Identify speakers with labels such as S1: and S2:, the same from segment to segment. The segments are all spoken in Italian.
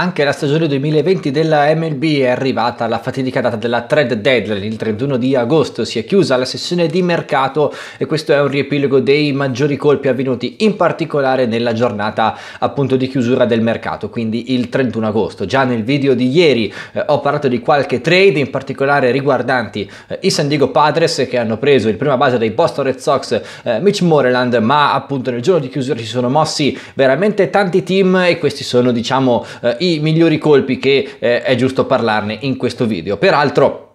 S1: Anche la stagione 2020 della MLB è arrivata alla fatidica data della trade deadline, il 31 di agosto si è chiusa la sessione di mercato e questo è un riepilogo dei maggiori colpi avvenuti in particolare nella giornata appunto di chiusura del mercato, quindi il 31 agosto. Già nel video di ieri eh, ho parlato di qualche trade in particolare riguardanti eh, i San Diego Padres che hanno preso il prima base dei Boston Red Sox, eh, Mitch Moreland, ma appunto nel giorno di chiusura si sono mossi veramente tanti team e questi sono diciamo eh, i dei migliori colpi che eh, è giusto parlarne in questo video. Peraltro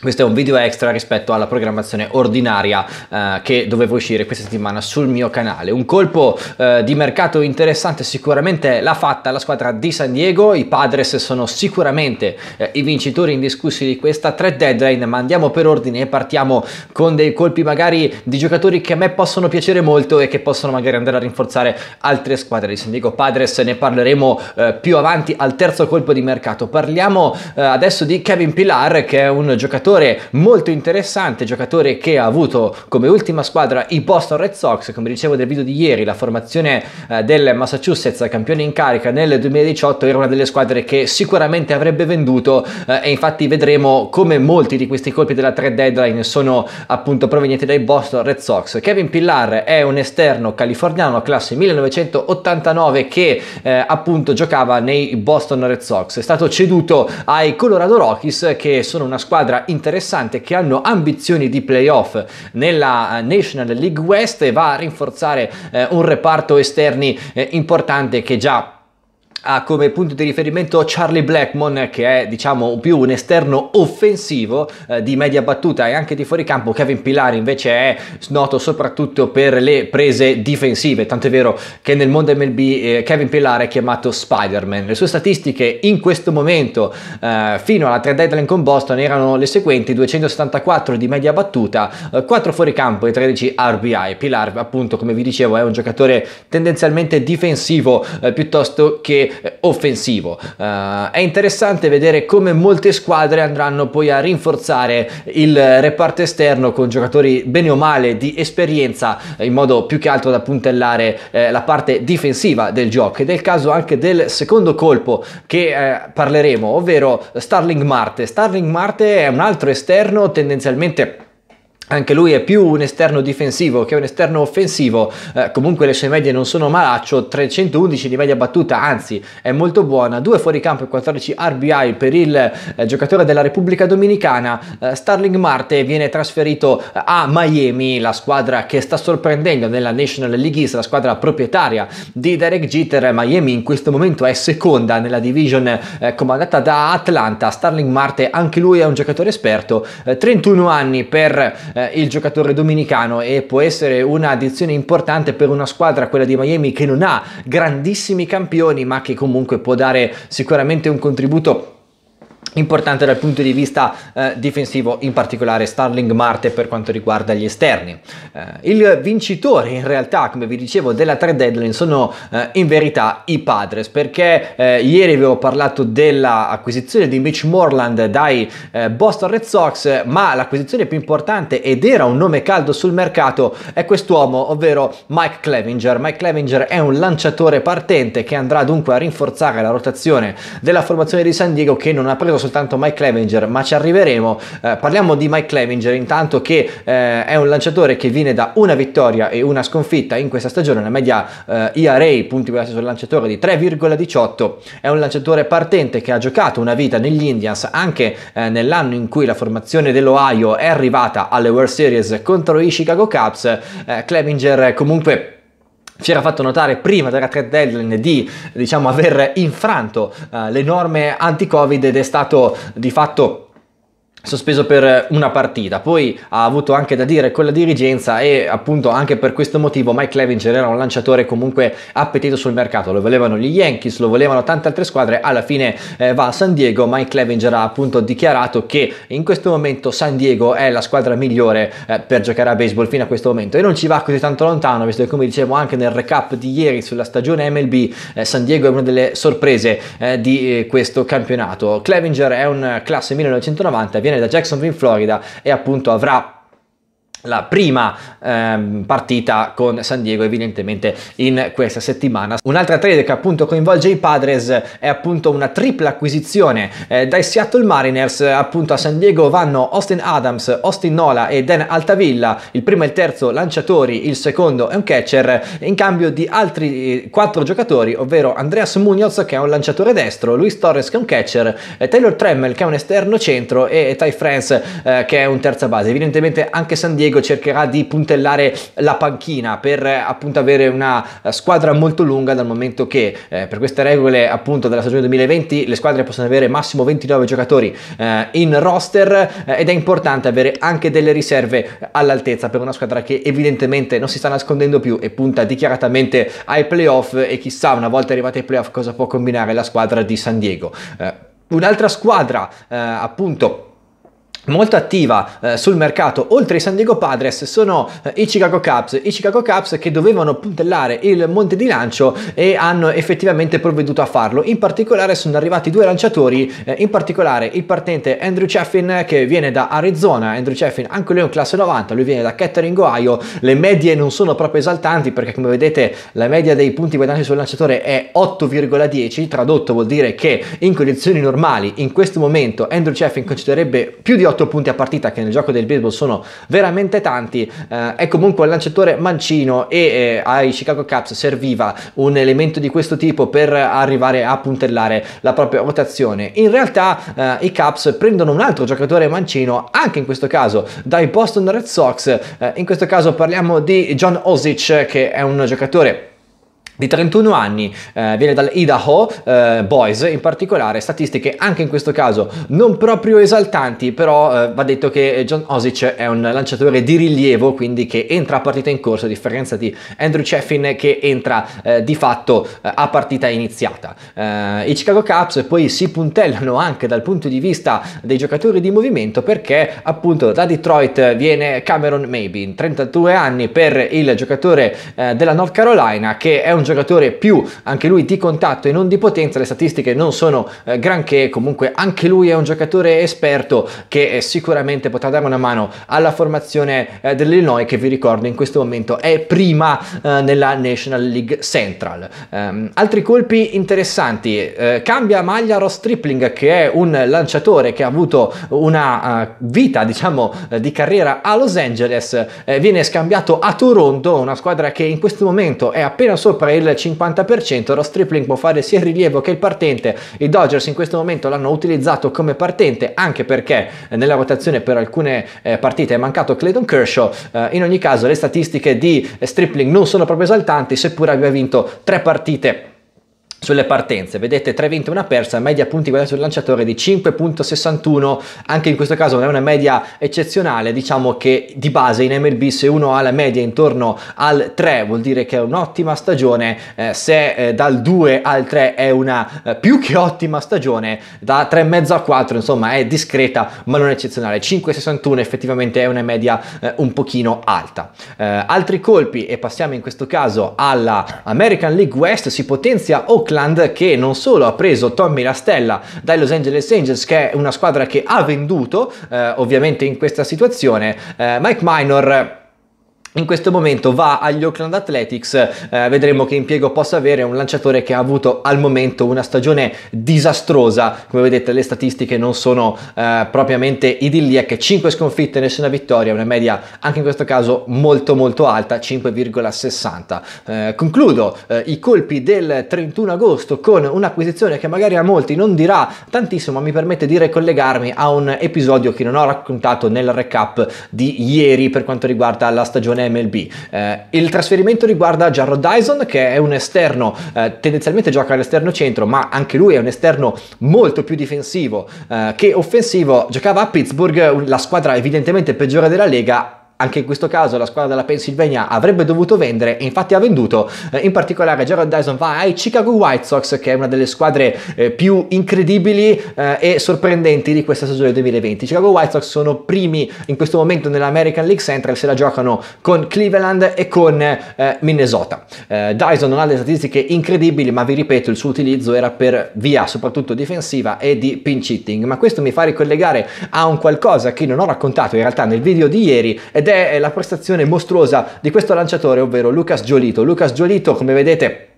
S1: questo è un video extra rispetto alla programmazione ordinaria eh, che dovevo uscire questa settimana sul mio canale. Un colpo eh, di mercato interessante sicuramente l'ha fatta la squadra di San Diego, i Padres sono sicuramente eh, i vincitori indiscussi di questa tre deadline, ma andiamo per ordine e partiamo con dei colpi magari di giocatori che a me possono piacere molto e che possono magari andare a rinforzare altre squadre di San Diego Padres, ne parleremo eh, più avanti al terzo colpo di mercato. Parliamo eh, adesso di Kevin Pilar che è un giocatore giocatore molto interessante, giocatore che ha avuto come ultima squadra i Boston Red Sox, come dicevo nel video di ieri, la formazione eh, del Massachusetts campione in carica nel 2018 era una delle squadre che sicuramente avrebbe venduto eh, e infatti vedremo come molti di questi colpi della trade deadline sono appunto provenienti dai Boston Red Sox. Kevin Pillar è un esterno californiano classe 1989 che eh, appunto giocava nei Boston Red Sox, è stato ceduto ai Colorado Rockies che sono una squadra in interessante che hanno ambizioni di playoff nella eh, National League West e va a rinforzare eh, un reparto esterni eh, importante che già ha ah, come punto di riferimento Charlie Blackmon che è diciamo più un esterno offensivo eh, di media battuta e anche di fuoricampo Kevin Pilari invece è noto soprattutto per le prese difensive tanto è vero che nel mondo MLB eh, Kevin Pilari è chiamato Spider-Man le sue statistiche in questo momento eh, fino alla 3 deadline con Boston erano le seguenti 274 di media battuta 4 eh, fuoricampo e 13 RBI Pilari appunto come vi dicevo è un giocatore tendenzialmente difensivo eh, piuttosto che eh, offensivo. Uh, è interessante vedere come molte squadre andranno poi a rinforzare il reparto esterno con giocatori bene o male di esperienza eh, in modo più che altro da puntellare eh, la parte difensiva del gioco ed è il caso anche del secondo colpo che eh, parleremo, ovvero Starling Marte. Starling Marte è un altro esterno tendenzialmente anche lui è più un esterno difensivo che un esterno offensivo, eh, comunque le sue medie non sono malaccio, 311 di media battuta, anzi è molto buona, 2 fuoricampo e 14 RBI per il eh, giocatore della Repubblica Dominicana, eh, Starling Marte viene trasferito a Miami, la squadra che sta sorprendendo nella National League East, la squadra proprietaria di Derek Jeter, Miami in questo momento è seconda nella division eh, comandata da Atlanta, Starling Marte anche lui è un giocatore esperto, 31 eh, anni per eh, eh, il giocatore dominicano e può essere un'addizione importante per una squadra, quella di Miami, che non ha grandissimi campioni ma che comunque può dare sicuramente un contributo importante dal punto di vista eh, difensivo, in particolare Starling Marte per quanto riguarda gli esterni. Eh, il vincitore in realtà, come vi dicevo, della tre deadline sono eh, in verità i Padres, perché eh, ieri avevo parlato dell'acquisizione di Mitch Moreland dai eh, Boston Red Sox, ma l'acquisizione più importante ed era un nome caldo sul mercato è quest'uomo, ovvero Mike Clevinger. Mike Clevinger è un lanciatore partente che andrà dunque a rinforzare la rotazione della formazione di San Diego che non ha preso soltanto Mike Clevenger, ma ci arriveremo. Eh, parliamo di Mike Clevenger intanto che eh, è un lanciatore che viene da una vittoria e una sconfitta in questa stagione, una media eh, IRA, punti per sul lanciatore, di 3,18. È un lanciatore partente che ha giocato una vita negli Indians anche eh, nell'anno in cui la formazione dell'Ohio è arrivata alle World Series contro i Chicago Cubs. Eh, Clevenger comunque ci era fatto notare prima della trade deadline di diciamo, aver infranto eh, le norme anti-covid ed è stato di fatto sospeso per eh, una partita, poi ha avuto anche da dire con la dirigenza e appunto anche per questo motivo Mike Levinger era un lanciatore comunque appetito sul mercato, lo volevano gli Yankees, lo volevano tante altre squadre, alla fine eh, va a San Diego, Mike Levinger ha appunto dichiarato che in questo momento San Diego è la squadra migliore eh, per giocare a baseball fino a questo momento e non ci va così tanto lontano, visto che come dicevo anche nel recap di ieri sulla stagione MLB, eh, San Diego è una delle sorprese eh, di eh, questo campionato. Clevinger è un classe 1990, viene viene da Jacksonville, in Florida e appunto avrà la prima ehm, partita con San Diego evidentemente in questa settimana. Un'altra trade che appunto coinvolge i Padres è appunto una tripla acquisizione eh, dai Seattle Mariners appunto a San Diego vanno Austin Adams, Austin Nola e Dan Altavilla, il primo e il terzo lanciatori, il secondo è un catcher in cambio di altri eh, quattro giocatori ovvero Andreas Munoz che è un lanciatore destro, Luis Torres che è un catcher, eh, Taylor Tremmel che è un esterno centro e Ty France eh, che è un terza base. Evidentemente anche San Diego Diego cercherà di puntellare la panchina per eh, appunto avere una eh, squadra molto lunga dal momento che eh, per queste regole appunto della stagione 2020 le squadre possono avere massimo 29 giocatori eh, in roster eh, ed è importante avere anche delle riserve all'altezza per una squadra che evidentemente non si sta nascondendo più e punta dichiaratamente ai playoff e chissà una volta arrivati ai playoff cosa può combinare la squadra di San Diego. Eh, un'altra squadra appunto molto attiva eh, sul mercato oltre ai San Diego Padres sono eh, i Chicago Cubs i Chicago Cubs che dovevano puntellare il monte di lancio e hanno effettivamente provveduto a farlo in particolare sono arrivati due lanciatori eh, in particolare il partente Andrew Chaffin che viene da Arizona Andrew Chaffin anche lui è un classe 90 lui viene da Kettering Ohio le medie non sono proprio esaltanti perché come vedete la media dei punti guadagnati sul lanciatore è 8,10 tradotto vuol dire che in condizioni normali in questo momento Andrew Chaffin concederebbe più di 8 8 punti a partita che nel gioco del baseball sono veramente tanti eh, è comunque il lanciatore mancino e eh, ai Chicago Cubs serviva un elemento di questo tipo per arrivare a puntellare la propria rotazione in realtà eh, i Cubs prendono un altro giocatore mancino anche in questo caso dai Boston Red Sox eh, in questo caso parliamo di John Osic che è un giocatore di 31 anni, eh, viene dall'Idaho, eh, Boys in particolare, statistiche anche in questo caso non proprio esaltanti, però eh, va detto che John Osic è un lanciatore di rilievo, quindi che entra a partita in corso, a differenza di Andrew Chaffin che entra eh, di fatto eh, a partita iniziata. Eh, I Chicago Cubs poi si puntellano anche dal punto di vista dei giocatori di movimento perché appunto da Detroit viene Cameron Mabin, 32 anni per il giocatore eh, della North Carolina che è un giocatore giocatore più anche lui di contatto e non di potenza, le statistiche non sono eh, granché, comunque anche lui è un giocatore esperto che eh, sicuramente potrà dare una mano alla formazione eh, dell'Illinois che vi ricordo in questo momento è prima eh, nella National League Central. Ehm, altri colpi interessanti, eh, cambia maglia Ross Tripling che è un lanciatore che ha avuto una uh, vita diciamo di carriera a Los Angeles, viene scambiato a Toronto, una squadra che in questo momento è appena sopra il il 50%, lo stripling può fare sia il rilievo che il partente, i Dodgers in questo momento l'hanno utilizzato come partente anche perché eh, nella votazione per alcune eh, partite è mancato Clayton Kershaw, eh, in ogni caso le statistiche di stripling non sono proprio esaltanti seppur abbia vinto tre partite sulle partenze, vedete 3 vinte una persa, media punti guadagnati sul lanciatore di 5.61, anche in questo caso non è una media eccezionale, diciamo che di base in MLB se uno ha la media intorno al 3 vuol dire che è un'ottima stagione, eh, se eh, dal 2 al 3 è una eh, più che ottima stagione, da 3,5 a 4 insomma è discreta ma non eccezionale, 5.61 effettivamente è una media eh, un pochino alta. Eh, altri colpi e passiamo in questo caso alla American League West, si potenzia Oakland Oakland che non solo ha preso Tommy La Stella dai Los Angeles Angels che è una squadra che ha venduto eh, ovviamente in questa situazione, eh, Mike Minor in questo momento va agli Oakland Athletics, eh, vedremo che impiego possa avere un lanciatore che ha avuto al momento una stagione disastrosa, come vedete le statistiche non sono eh, propriamente idilliache, 5 sconfitte nessuna vittoria, una media anche in questo caso molto molto alta, 5,60. Eh, concludo eh, i colpi del 31 agosto con un'acquisizione che magari a molti non dirà tantissimo, ma mi permette di ricollegarmi a un episodio che non ho raccontato nel recap di ieri per quanto riguarda la stagione posizione MLB. Eh, il trasferimento riguarda Jarrod Dyson che è un esterno, eh, tendenzialmente gioca all'esterno centro, ma anche lui è un esterno molto più difensivo eh, che offensivo. Giocava a Pittsburgh, la squadra evidentemente peggiore della Lega, anche in questo caso la squadra della Pennsylvania avrebbe dovuto vendere e infatti ha venduto, eh, in particolare Gerald Dyson va ai Chicago White Sox che è una delle squadre eh, più incredibili eh, e sorprendenti di questa stagione 2020. Chicago White Sox sono primi in questo momento nell'American League Central, se la giocano con Cleveland e con Minnesota. Dyson non ha delle statistiche incredibili ma vi ripeto il suo utilizzo era per via soprattutto difensiva e di pinch hitting ma questo mi fa ricollegare a un qualcosa che non ho raccontato in realtà nel video di ieri ed è eh, la prestazione mostruosa di questo lanciatore, ovvero Lucas Giolito. Lucas Giolito, come vedete,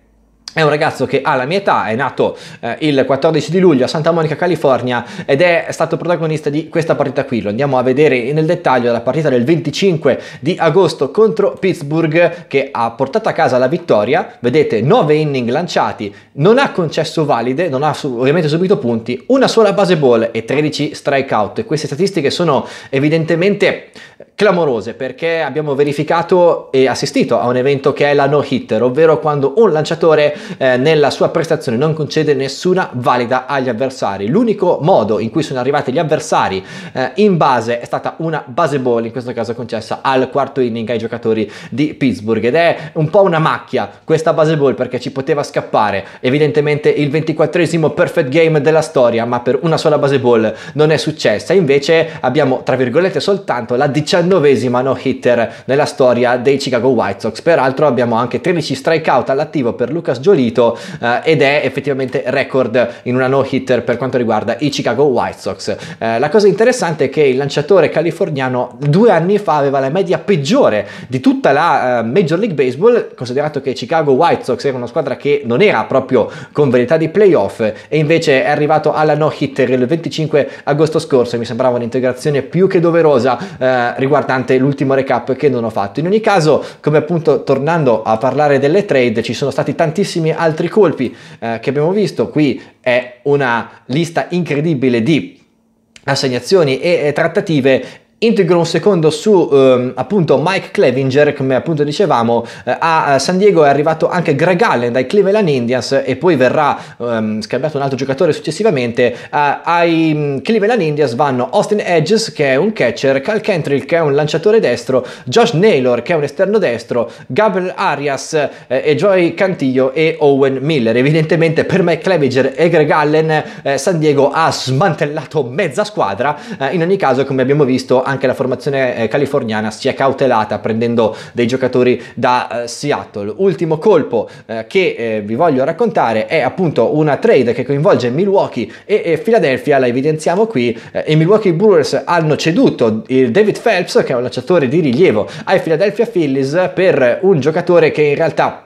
S1: è un ragazzo che ha la mia età, è nato eh, il 14 di luglio a Santa Monica, California ed è stato protagonista di questa partita qui. Lo andiamo a vedere nel dettaglio la partita del 25 di agosto contro Pittsburgh che ha portato a casa la vittoria. Vedete 9 inning lanciati, non ha concesso valide, non ha ovviamente subito punti, una sola base ball e 13 strikeout. queste statistiche sono evidentemente clamorose perché abbiamo verificato e assistito a un evento che è la no hitter, ovvero quando un lanciatore eh, nella sua prestazione non concede nessuna valida agli avversari. L'unico modo in cui sono arrivati gli avversari eh, in base è stata una base ball, in questo caso concessa al quarto inning ai giocatori di Pittsburgh ed è un po' una macchia questa base ball perché ci poteva scappare evidentemente il 24esimo perfect game della storia, ma per una sola base ball non è successa. Invece abbiamo tra virgolette soltanto la diciannovesima no hitter nella storia dei Chicago White Sox. Peraltro abbiamo anche 13 strikeout all'attivo per Lucas Jones indurito eh, ed è effettivamente record in una no hitter per quanto riguarda i Chicago White Sox. Eh, la cosa interessante è che il lanciatore californiano due anni fa aveva la media peggiore di tutta la eh, Major League Baseball, considerato che i Chicago White Sox era una squadra che non era proprio con verità di playoff e invece è arrivato alla no hitter il 25 agosto scorso e mi sembrava un'integrazione più che doverosa eh, riguardante l'ultimo recap che non ho fatto. In ogni caso, come appunto tornando a parlare delle trade, ci sono stati tantissimi tantissimi altri colpi eh, che abbiamo visto. Qui è una lista incredibile di assegnazioni e trattative integro un secondo su eh, appunto Mike Clevinger, come appunto dicevamo, eh, a eh, San Diego è arrivato anche Greg Allen dai Cleveland Indians e poi verrà ehm, scambiato un altro giocatore successivamente. Eh, ai mm, Cleveland Indians vanno Austin Edges che è un catcher, Cal Cantrill che è un lanciatore destro, Josh Naylor che è un esterno destro, Gabriel Arias eh, e Joy Cantillo e Owen Miller. Evidentemente per Mike Clevinger e Greg Allen eh, San Diego ha smantellato mezza squadra, in ogni caso come abbiamo visto anche la formazione eh, californiana si è cautelata prendendo dei giocatori da eh, Seattle. Ultimo colpo eh, che vi voglio raccontare è appunto una trade che coinvolge Milwaukee e Philadelphia, la evidenziamo qui, i Milwaukee Brewers hanno ceduto il David Phelps, che è un lanciatore di rilievo, ai Philadelphia Phillies per un giocatore che in realtà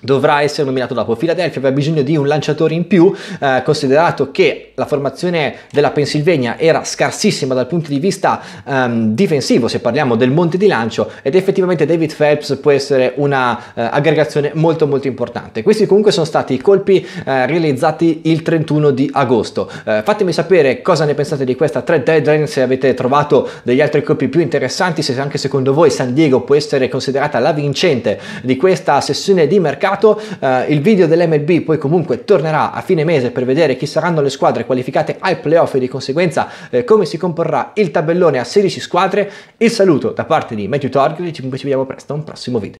S1: dovrà essere nominato dopo. Philadelphia aveva bisogno di un lanciatore in più, eh, considerato che la formazione della Pennsylvania era scarsissima dal punto di vista ehm, difensivo, se parliamo del monte di lancio, ed effettivamente David Phelps può essere una eh, aggregazione molto molto importante. Questi comunque sono stati i colpi eh, realizzati il 31 di agosto. Eh, fatemi sapere cosa ne pensate di questa trade deadline, se avete trovato degli altri colpi più interessanti, se anche secondo voi San Diego può essere considerata la vincente di questa sessione di mercato mercato, eh, il video dell'MLB poi comunque tornerà a fine mese per vedere chi saranno le squadre qualificate ai playoff e di conseguenza eh, come si comporrà il tabellone a 16 squadre. Il saluto da parte di Matthew Torgli, ci vediamo presto a un prossimo video.